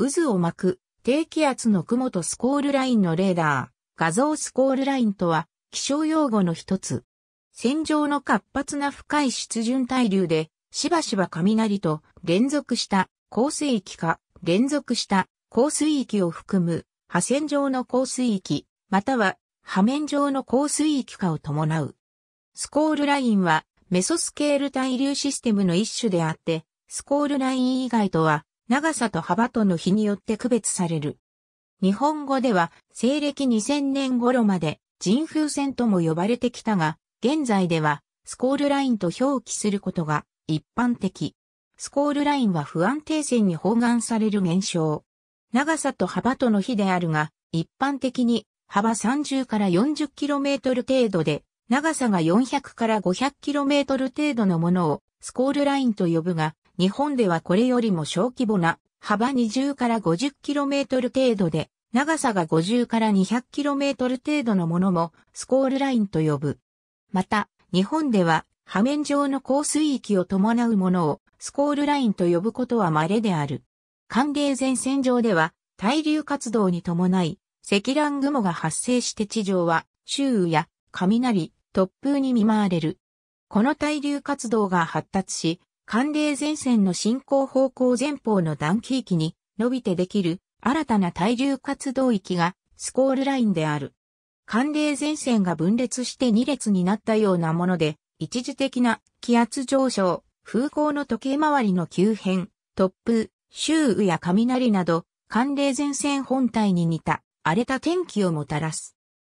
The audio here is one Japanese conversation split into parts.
渦を巻く低気圧の雲とスコールラインのレーダー、画像スコールラインとは気象用語の一つ。線上の活発な深い湿潤対流で、しばしば雷と連続した降水域か連続した降水域を含む破線上の降水域、または破面上の降水域かを伴う。スコールラインはメソスケール対流システムの一種であって、スコールライン以外とは長さと幅との比によって区別される。日本語では西暦2000年頃まで人風船とも呼ばれてきたが、現在ではスコールラインと表記することが一般的。スコールラインは不安定線に包含される現象。長さと幅との比であるが、一般的に幅30から 40km 程度で、長さが400から 500km 程度のものをスコールラインと呼ぶが、日本ではこれよりも小規模な幅20から 50km 程度で、長さが50から 200km 程度のものもスコールラインと呼ぶ。また、日本では波面上の高水域を伴うものをスコールラインと呼ぶことは稀である。寒冷前線上では対流活動に伴い、積乱雲が発生して地上は周雨や雷、突風に見舞われる。この対流活動が発達し、寒冷前線の進行方向前方の暖気域に伸びてできる新たな対流活動域がスコールラインである。寒冷前線が分裂して2列になったようなもので、一時的な気圧上昇、風向の時計回りの急変、突風、周雨や雷など、寒冷前線本体に似た荒れた天気をもたらす。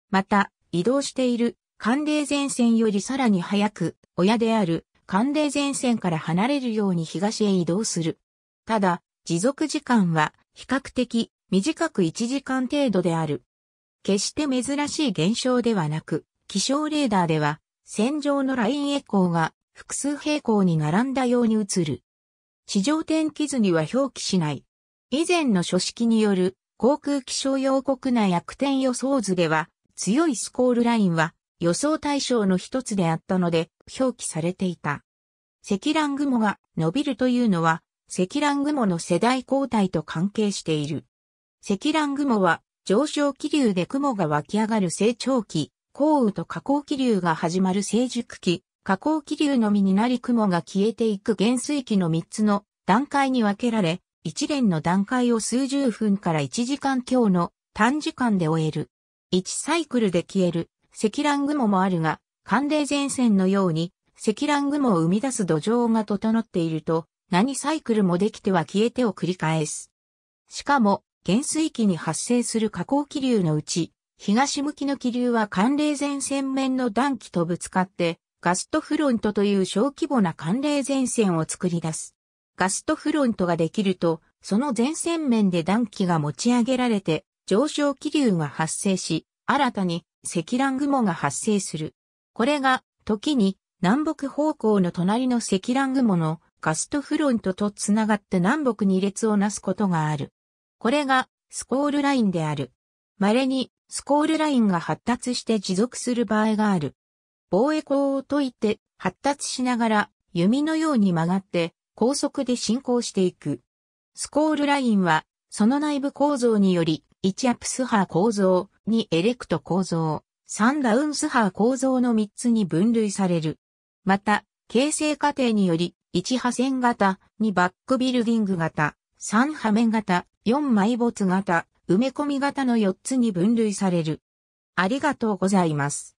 また、移動している寒冷前線よりさらに早く、親である寒冷前線から離れるように東へ移動する。ただ、持続時間は比較的短く1時間程度である。決して珍しい現象ではなく、気象レーダーでは、線場のラインエコーが複数平行に並んだように映る。地上天気図には表記しない。以前の書式による航空気象用国内悪天予想図では、強いスコールラインは予想対象の一つであったので表記されていた。積乱雲が伸びるというのは積乱雲の世代交代と関係している。積乱雲は上昇気流で雲が湧き上がる成長期、降雨と下降気流が始まる成熟期、下降気流のみになり雲が消えていく減衰期の3つの段階に分けられ、一連の段階を数十分から1時間強の短時間で終える。1サイクルで消える積乱雲もあるが、寒冷前線のように積乱雲を生み出す土壌が整っていると、何サイクルもできては消えてを繰り返す。しかも、減水期に発生する下降気流のうち、東向きの気流は寒冷前線面の暖気とぶつかって、ガストフロントという小規模な寒冷前線を作り出す。ガストフロントができると、その前線面で暖気が持ち上げられて、上昇気流が発生し、新たに積乱雲が発生する。これが、時に、南北方向の隣の積乱雲のガストフロントとつながって南北に列をなすことがある。これが、スコールラインである。稀に、スコールラインが発達して持続する場合がある。防衛光を解いて、発達しながら、弓のように曲がって、高速で進行していく。スコールラインは、その内部構造により、1アプスハー構造、2エレクト構造、3ダウンスハー構造の3つに分類される。また、形成過程により、1破線型、2バックビルディング型、3波面型、4埋没型、埋め込み型の4つに分類される。ありがとうございます。